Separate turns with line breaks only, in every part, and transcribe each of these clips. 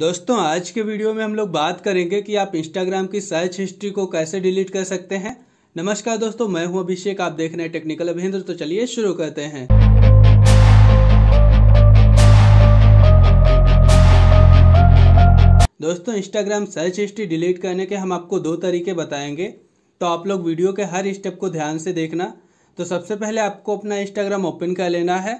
दोस्तों आज के वीडियो में हम लोग बात करेंगे कि आप इंस्टाग्राम की सर्च हिस्ट्री को कैसे डिलीट कर सकते हैं नमस्कार दोस्तों मैं हूं अभिषेक आप देख रहे हैं टेक्निकल अभिंद्र तो चलिए शुरू करते हैं दोस्तों इंस्टाग्राम सर्च हिस्ट्री डिलीट करने के हम आपको दो तरीके बताएंगे तो आप लोग वीडियो के हर स्टेप को ध्यान से देखना तो सबसे पहले आपको अपना इंस्टाग्राम ओपन कर लेना है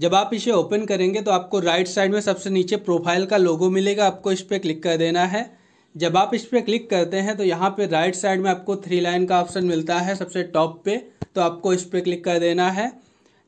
जब आप इसे ओपन करेंगे तो आपको राइट साइड में सबसे नीचे प्रोफाइल का लोगो मिलेगा आपको इस पर क्लिक कर देना है जब आप इस पर क्लिक करते हैं तो यहाँ पे राइट साइड में आपको थ्री लाइन का ऑप्शन मिलता है सबसे टॉप पे तो आपको इस पर क्लिक कर देना है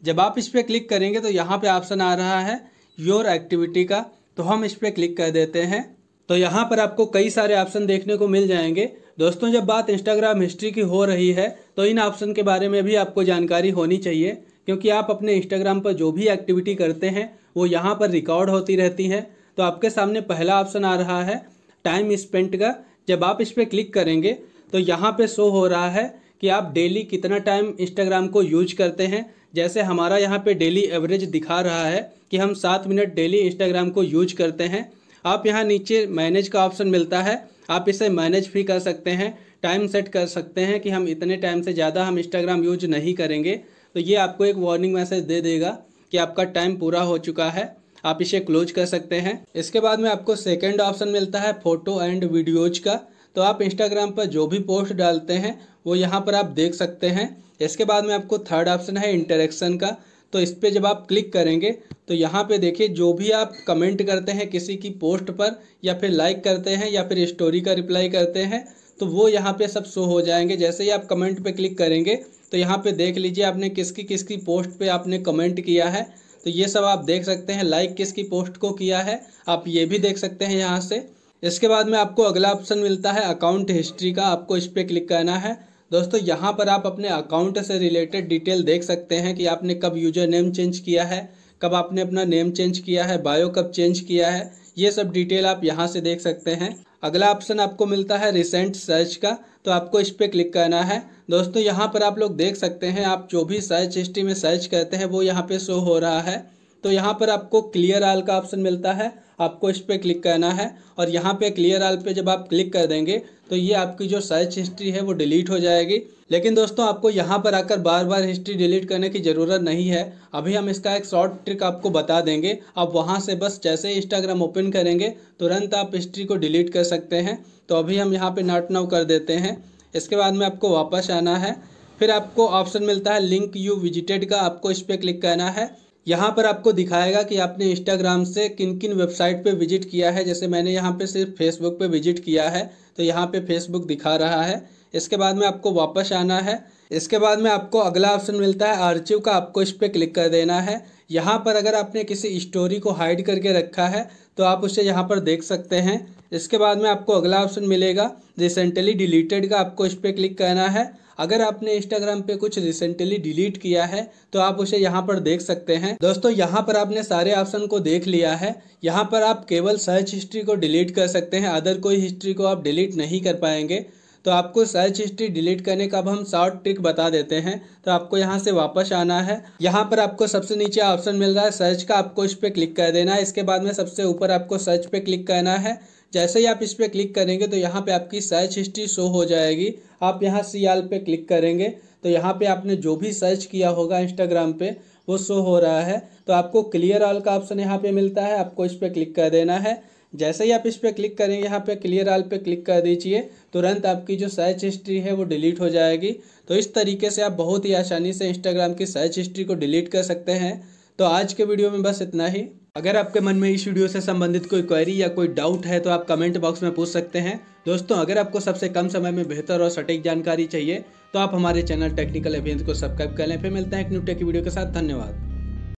जब आप इस पर क्लिक करेंगे तो यहाँ पे ऑप्शन आ रहा है योर एक्टिविटी का तो हम इस पर क्लिक कर देते हैं तो यहाँ पर आपको कई सारे ऑप्शन देखने को मिल जाएंगे दोस्तों जब बात इंस्टाग्राम हिस्ट्री की हो रही है तो इन ऑप्शन के बारे में भी आपको जानकारी होनी चाहिए क्योंकि आप अपने इंस्टाग्राम पर जो भी एक्टिविटी करते हैं वो यहाँ पर रिकॉर्ड होती रहती है तो आपके सामने पहला ऑप्शन आ रहा है टाइम स्पेंट का जब आप इस पर क्लिक करेंगे तो यहाँ पे शो हो रहा है कि आप डेली कितना टाइम इंस्टाग्राम को यूज करते हैं जैसे हमारा यहाँ पे डेली एवरेज दिखा रहा है कि हम सात मिनट डेली इंस्टाग्राम को यूज करते हैं आप यहाँ नीचे मैनेज का ऑप्शन मिलता है आप इसे मैनेज भी कर सकते हैं टाइम सेट कर सकते हैं कि हम इतने टाइम से ज़्यादा हम इंस्टाग्राम यूज नहीं करेंगे तो ये आपको एक वार्निंग मैसेज दे देगा कि आपका टाइम पूरा हो चुका है आप इसे क्लोज कर सकते हैं इसके बाद में आपको सेकेंड ऑप्शन मिलता है फ़ोटो एंड वीडियोज का तो आप इंस्टाग्राम पर जो भी पोस्ट डालते हैं वो यहाँ पर आप देख सकते हैं इसके बाद में आपको थर्ड ऑप्शन है इंटरेक्शन का तो इस पर जब आप क्लिक करेंगे तो यहाँ पे देखिए जो भी आप कमेंट करते हैं किसी की पोस्ट पर या फिर लाइक करते हैं या फिर स्टोरी का रिप्लाई करते हैं तो वो यहाँ पे सब शो हो जाएंगे जैसे ही आप कमेंट पे क्लिक करेंगे तो यहाँ पे देख लीजिए आपने किसकी किसकी पोस्ट पे आपने कमेंट किया है तो ये सब आप देख सकते हैं लाइक किसकी पोस्ट को किया है आप ये भी देख सकते हैं यहाँ से इसके बाद में आपको अगला ऑप्शन मिलता है अकाउंट हिस्ट्री का आपको इस पर क्लिक करना है दोस्तों यहाँ पर आप अपने अकाउंट से रिलेटेड डिटेल देख सकते हैं कि आपने कब यूजर नेम चेंज किया है कब आपने अपना नेम चेंज किया है बायो कब चेंज किया है ये सब डिटेल आप यहाँ से देख सकते हैं अगला ऑप्शन आपको मिलता है रिसेंट सर्च का तो आपको इस पर क्लिक करना है दोस्तों यहाँ पर आप लोग देख सकते हैं आप जो भी सर्च हिस्ट्री में सर्च करते हैं वो यहाँ पे शो हो रहा है तो यहाँ पर आपको क्लियर आल का ऑप्शन मिलता है आपको इस पर क्लिक करना है और यहाँ पे क्लियर आल पे जब आप क्लिक कर देंगे तो ये आपकी जो सर्च हिस्ट्री है वो डिलीट हो जाएगी लेकिन दोस्तों आपको यहाँ पर आकर बार बार हिस्ट्री डिलीट करने की ज़रूरत नहीं है अभी हम इसका एक शॉर्ट ट्रिक आपको बता देंगे आप वहाँ से बस जैसे ही इंस्टाग्राम ओपन करेंगे तुरंत आप हिस्ट्री को डिलीट कर सकते हैं तो अभी हम यहाँ पर नॉट नाउ कर देते हैं इसके बाद में आपको वापस आना है फिर आपको ऑप्शन मिलता है लिंक यू विजिटेड का आपको इस पर क्लिक करना है यहाँ पर आपको दिखाएगा कि आपने इंस्टाग्राम से किन किन वेबसाइट पे विजिट किया है जैसे मैंने यहाँ पे सिर्फ फेसबुक पे विजिट किया है तो यहाँ पे फेसबुक दिखा रहा है इसके बाद में आपको वापस आना है इसके बाद में आपको अगला ऑप्शन मिलता है आर्चिव का आपको इस पर क्लिक कर देना है यहाँ पर अगर आपने किसी स्टोरी को हाइड करके रखा है तो आप उसे यहाँ पर देख सकते हैं इसके बाद में आपको अगला ऑप्शन मिलेगा रिसेंटली डिलीटेड का आपको इस पर क्लिक करना है अगर आपने इंस्टाग्राम पे कुछ रिसेंटली डिलीट किया है तो आप उसे यहाँ पर देख सकते हैं दोस्तों यहाँ पर आपने सारे ऑप्शन को देख लिया है यहाँ पर आप केवल सर्च हिस्ट्री को डिलीट कर सकते हैं अदर कोई हिस्ट्री को आप डिलीट नहीं कर पाएंगे तो आपको सर्च हिस्ट्री डिलीट करने का अब हम शॉर्ट ट्रिक बता देते हैं तो आपको यहाँ से वापस आना है यहाँ पर आपको सबसे नीचे ऑप्शन मिल रहा है सर्च का आपको इस पर क्लिक कर देना है इसके बाद में सबसे ऊपर आपको सर्च पे क्लिक करना है जैसे ही आप इस पर क्लिक करेंगे तो यहाँ पे आपकी सर्च हिस्ट्री शो हो जाएगी आप यहाँ सी आल पे क्लिक करेंगे तो यहाँ पे आपने जो भी सर्च किया होगा इंस्टाग्राम पे वो शो हो रहा है तो आपको क्लियर ऑल का ऑप्शन यहाँ पे मिलता है आपको इस पर क्लिक कर देना है जैसे ही आप इस पर क्लिक करेंगे यहाँ पे क्लियर आल पे क्लिक कर दीजिए तो तुरंत आपकी जो सर्च हिस्ट्री है वो डिलीट हो जाएगी तो इस तरीके से आप बहुत ही आसानी से इंस्टाग्राम की सर्च हिस्ट्री को डिलीट कर सकते हैं तो आज के वीडियो में बस इतना ही अगर आपके मन में इस वीडियो से संबंधित कोई क्वेरी या कोई डाउट है तो आप कमेंट बॉक्स में पूछ सकते हैं दोस्तों अगर आपको सबसे कम समय में बेहतर और सटीक जानकारी चाहिए तो आप हमारे चैनल टेक्निकल अभियंत को सब्सक्राइब कर लें फिर मिलते हैं एक न्यू टेक वीडियो के साथ धन्यवाद